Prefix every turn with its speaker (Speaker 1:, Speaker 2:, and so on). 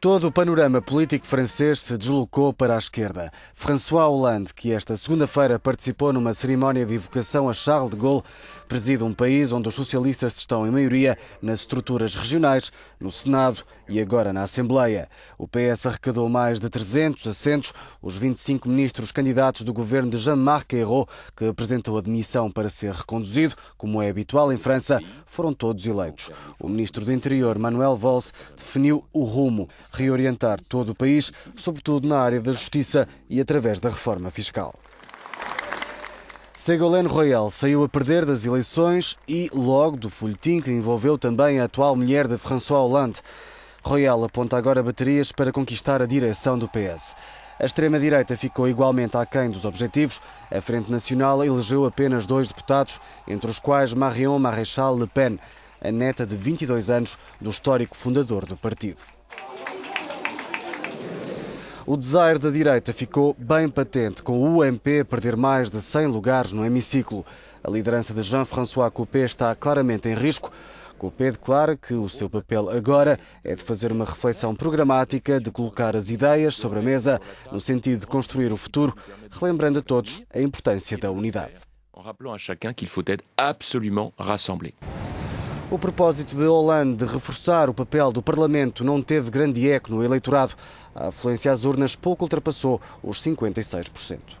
Speaker 1: Todo o panorama político francês se deslocou para a esquerda. François Hollande, que esta segunda-feira participou numa cerimónia de evocação a Charles de Gaulle, Preside um país onde os socialistas estão em maioria nas estruturas regionais, no Senado e agora na Assembleia. O PS arrecadou mais de 300 assentos. Os 25 ministros candidatos do governo de Jean-Marc Ayrault, que apresentou admissão para ser reconduzido, como é habitual em França, foram todos eleitos. O ministro do Interior, Manuel Valls, definiu o rumo, reorientar todo o país, sobretudo na área da justiça e através da reforma fiscal. Ségolène Royal saiu a perder das eleições e logo do folhetim que envolveu também a atual mulher de François Hollande. Royal aponta agora baterias para conquistar a direção do PS. A extrema-direita ficou igualmente aquém dos objetivos. A Frente Nacional elegeu apenas dois deputados, entre os quais Marion Maréchal Le Pen, a neta de 22 anos do histórico fundador do partido. O desaire da direita ficou bem patente, com o UMP a perder mais de 100 lugares no hemiciclo. A liderança de Jean-François Copé está claramente em risco. Copé declara que o seu papel agora é de fazer uma reflexão programática, de colocar as ideias sobre a mesa, no sentido de construir o futuro, relembrando a todos a importância da unidade.
Speaker 2: En rappelant à chacun qu'il faut être absolument rassemblé.
Speaker 1: O propósito de Hollande de reforçar o papel do Parlamento não teve grande eco no eleitorado. A afluência às urnas pouco ultrapassou os 56%.